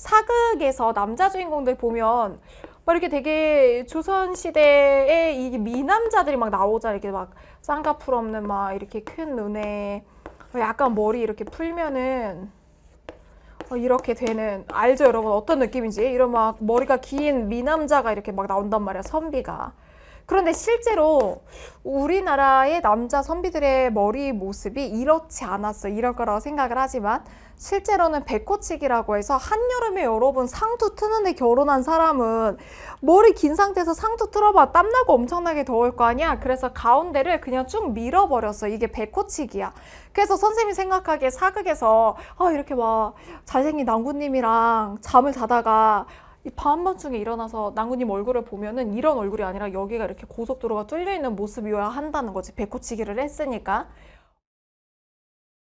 사극에서 남자 주인공들 보면 막 이렇게 되게 조선 시대에 이 미남자들이 막 나오자 이렇게 막 쌍꺼풀 없는 막 이렇게 큰 눈에 어, 약간 머리 이렇게 풀면은 어, 이렇게 되는 알죠 여러분 어떤 느낌인지 이런 막 머리가 긴 미남자가 이렇게 막 나온단 말이야 선비가 그런데 실제로 우리나라의 남자 선비들의 머리 모습이 이렇지 않았어 이럴 거라고 생각을 하지만 실제로는 배꼽치기라고 해서 한여름에 여러분 상투 트는데 결혼한 사람은 머리 긴 상태에서 상투 틀어봐 땀나고 엄청나게 더울 거 아니야 그래서 가운데를 그냥 쭉 밀어버렸어 이게 배꼽치기야 그래서 선생님이 생각하기에 사극에서 아 이렇게 막 잘생긴 남구님이랑 잠을 자다가 밤밤중에 일어나서 나군님 얼굴을 보면은 이런 얼굴이 아니라 여기가 이렇게 고속도로가 뚫려 있는 모습이어야 한다는 거지. 배꼽치기를 했으니까.